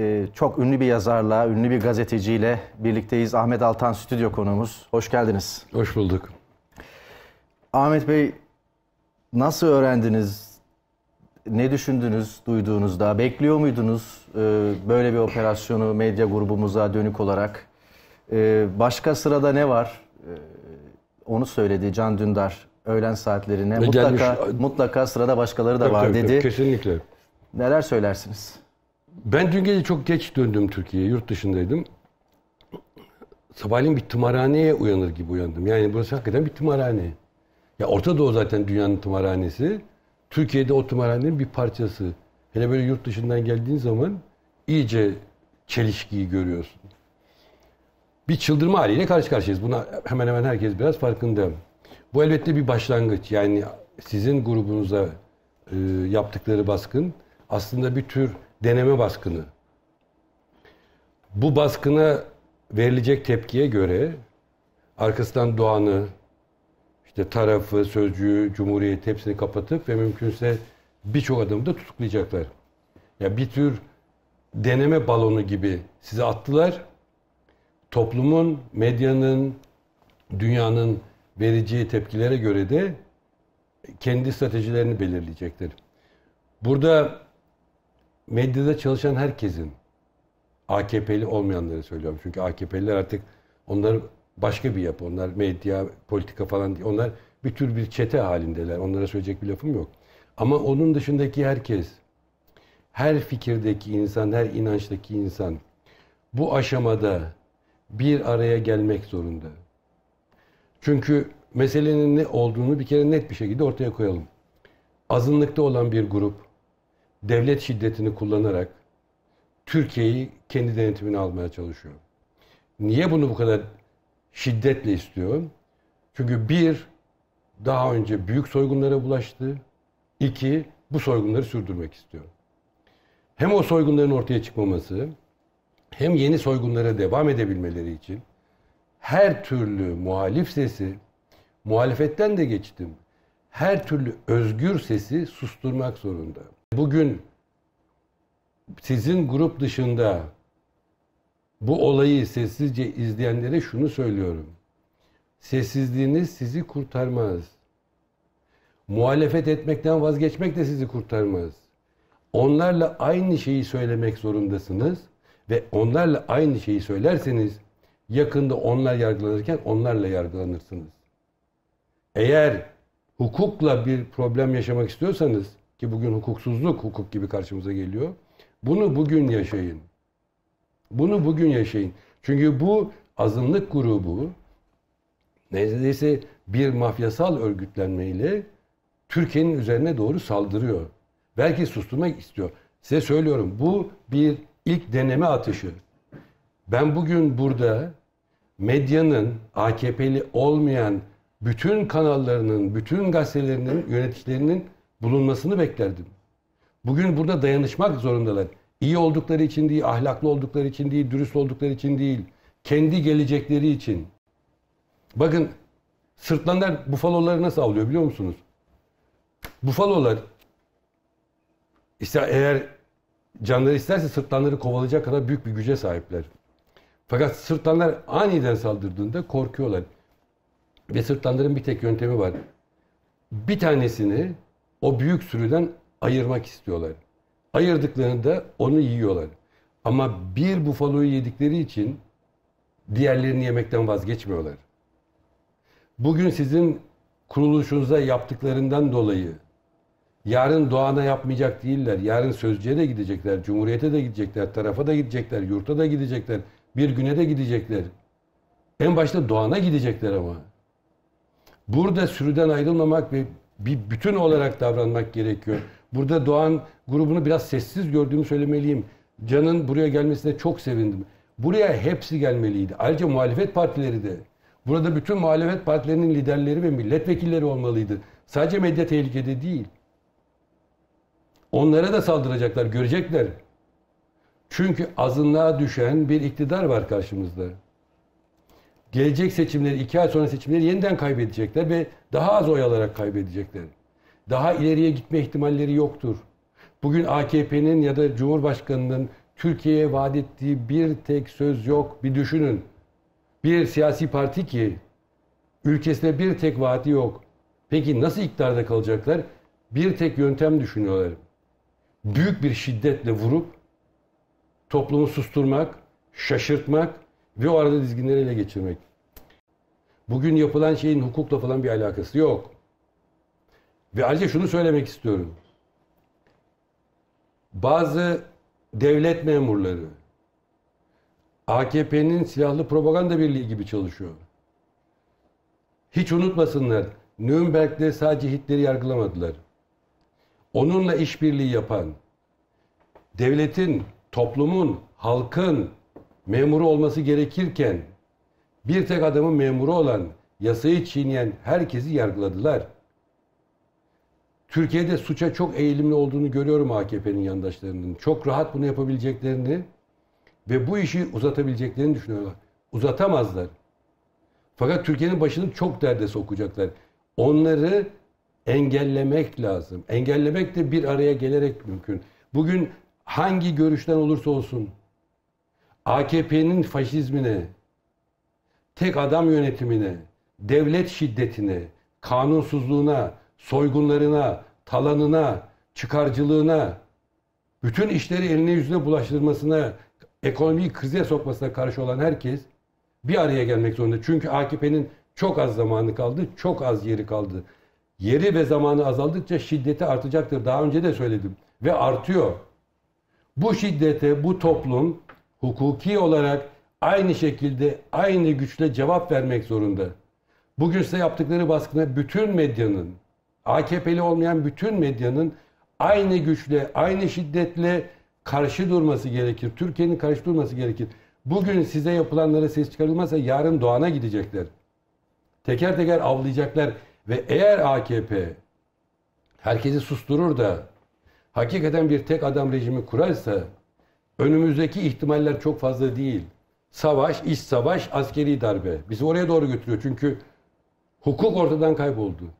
Ee, çok ünlü bir yazarla, ünlü bir gazeteciyle birlikteyiz. Ahmet Altan stüdyo konuğumuz. Hoş geldiniz. Hoş bulduk. Ahmet Bey nasıl öğrendiniz? Ne düşündünüz duyduğunuzda? Bekliyor muydunuz e, böyle bir operasyonu medya grubumuza dönük olarak? E, başka sırada ne var? E, onu söyledi Can Dündar öğlen saatlerine. mutlaka mutlaka sırada başkaları da yok, var yok, dedi. Yok, kesinlikle. Neler söylersiniz? Ben dün gece çok geç döndüm Türkiye'ye. Yurt dışındaydım. Sabahleyin bir tımarhaneye uyanır gibi uyandım. Yani burası hakikaten bir tımarhane. Ya Orta Doğu zaten dünyanın tımarhanesi. Türkiye'de o tımarhanenin bir parçası. Hele böyle yurt dışından geldiğin zaman iyice çelişkiyi görüyorsun. Bir çıldırma haliyle karşı karşıyayız. Buna hemen hemen herkes biraz farkında. Bu elbette bir başlangıç. Yani sizin grubunuza e, yaptıkları baskın aslında bir tür deneme baskını. Bu baskına verilecek tepkiye göre arkasından Doğan'ı, işte tarafı, sözcüğü, cumhuriyet hepsini kapatıp ve mümkünse birçok adamı da tutuklayacaklar. Ya bir tür deneme balonu gibi size attılar. Toplumun, medyanın, dünyanın vereceği tepkilere göre de kendi stratejilerini belirleyecekler. Burada medyada çalışan herkesin AKP'li olmayanları söylüyorum. Çünkü AKP'liler artık onlar başka bir yapı. Onlar medya, politika falan değil. Onlar bir tür bir çete halindeler. Onlara söyleyecek bir lafım yok. Ama onun dışındaki herkes, her fikirdeki insan, her inançtaki insan bu aşamada bir araya gelmek zorunda. Çünkü meselenin ne olduğunu bir kere net bir şekilde ortaya koyalım. Azınlıkta olan bir grup devlet şiddetini kullanarak Türkiye'yi kendi denetimine almaya çalışıyor. Niye bunu bu kadar şiddetle istiyor? Çünkü bir, daha önce büyük soygunlara bulaştı. İki, bu soygunları sürdürmek istiyor. Hem o soygunların ortaya çıkmaması, hem yeni soygunlara devam edebilmeleri için her türlü muhalif sesi, muhalefetten de geçtim, her türlü özgür sesi susturmak zorunda bugün sizin grup dışında bu olayı sessizce izleyenlere şunu söylüyorum. Sessizliğiniz sizi kurtarmaz. Muhalefet etmekten vazgeçmek de sizi kurtarmaz. Onlarla aynı şeyi söylemek zorundasınız ve onlarla aynı şeyi söylerseniz yakında onlar yargılanırken onlarla yargılanırsınız. Eğer hukukla bir problem yaşamak istiyorsanız ki bugün hukuksuzluk hukuk gibi karşımıza geliyor. Bunu bugün yaşayın. Bunu bugün yaşayın. Çünkü bu azınlık grubu neredeyse bir mafyasal örgütlenmeyle Türkiye'nin üzerine doğru saldırıyor. Belki susturmak istiyor. Size söylüyorum bu bir ilk deneme atışı. Ben bugün burada medyanın AKP'li olmayan bütün kanallarının, bütün gazetelerinin yöneticilerinin bulunmasını beklerdim. Bugün burada dayanışmak zorundalar. İyi oldukları için değil, ahlaklı oldukları için değil, dürüst oldukları için değil. Kendi gelecekleri için. Bakın sırtlanlar bufaloları nasıl avlıyor biliyor musunuz? Bufalolar işte eğer canları isterse sırtlanları kovalayacak kadar büyük bir güce sahipler. Fakat sırtlanlar aniden saldırdığında korkuyorlar. Ve sırtlanların bir tek yöntemi var. Bir tanesini o büyük sürüden ayırmak istiyorlar. Ayırdıklarını da onu yiyorlar. Ama bir bufaloyu yedikleri için diğerlerini yemekten vazgeçmiyorlar. Bugün sizin kuruluşunuza yaptıklarından dolayı yarın Doğan'a yapmayacak değiller. Yarın Sözcü'ye de gidecekler, Cumhuriyet'e de gidecekler, tarafa da gidecekler, yurta da gidecekler, bir güne de gidecekler. En başta Doğan'a gidecekler ama. Burada sürüden ayrılmamak ve bir bütün olarak davranmak gerekiyor. Burada Doğan grubunu biraz sessiz gördüğümü söylemeliyim. Can'ın buraya gelmesine çok sevindim. Buraya hepsi gelmeliydi. Ayrıca muhalefet partileri de. Burada bütün muhalefet partilerinin liderleri ve milletvekilleri olmalıydı. Sadece medya tehlikede değil. Onlara da saldıracaklar, görecekler. Çünkü azınlığa düşen bir iktidar var karşımızda gelecek seçimleri, iki ay sonra seçimleri yeniden kaybedecekler ve daha az oy alarak kaybedecekler. Daha ileriye gitme ihtimalleri yoktur. Bugün AKP'nin ya da Cumhurbaşkanı'nın Türkiye'ye vaat ettiği bir tek söz yok. Bir düşünün. Bir siyasi parti ki ülkesine bir tek vaati yok. Peki nasıl iktidarda kalacaklar? Bir tek yöntem düşünüyorlar. Büyük bir şiddetle vurup toplumu susturmak, şaşırtmak, ve o arada dizginleri ele geçirmek. Bugün yapılan şeyin hukukla falan bir alakası yok. Ve ayrıca şunu söylemek istiyorum. Bazı devlet memurları AKP'nin silahlı propaganda birliği gibi çalışıyor. Hiç unutmasınlar. Nürnberg'de sadece Hitler'i yargılamadılar. Onunla işbirliği yapan, devletin, toplumun, halkın memuru olması gerekirken bir tek adamın memuru olan yasayı çiğneyen herkesi yargıladılar. Türkiye'de suça çok eğilimli olduğunu görüyorum AKP'nin yandaşlarının. Çok rahat bunu yapabileceklerini ve bu işi uzatabileceklerini düşünüyorlar. Uzatamazlar. Fakat Türkiye'nin başını çok derde sokacaklar. Onları engellemek lazım. Engellemek de bir araya gelerek mümkün. Bugün hangi görüşten olursa olsun AKP'nin faşizmine, tek adam yönetimine, devlet şiddetine, kanunsuzluğuna, soygunlarına, talanına, çıkarcılığına, bütün işleri eline yüzüne bulaştırmasına, ekonomiyi krize sokmasına karşı olan herkes bir araya gelmek zorunda. Çünkü AKP'nin çok az zamanı kaldı, çok az yeri kaldı. Yeri ve zamanı azaldıkça şiddeti artacaktır. Daha önce de söyledim ve artıyor. Bu şiddete bu toplum hukuki olarak aynı şekilde aynı güçle cevap vermek zorunda. Bugün size yaptıkları baskına bütün medyanın, AKP'li olmayan bütün medyanın aynı güçle, aynı şiddetle karşı durması gerekir. Türkiye'nin karşı durması gerekir. Bugün size yapılanlara ses çıkarılmazsa yarın Doğan'a gidecekler. Teker teker avlayacaklar ve eğer AKP herkesi susturur da hakikaten bir tek adam rejimi kurarsa Önümüzdeki ihtimaller çok fazla değil. Savaş, iç savaş, askeri darbe. Bizi oraya doğru götürüyor. Çünkü hukuk ortadan kayboldu.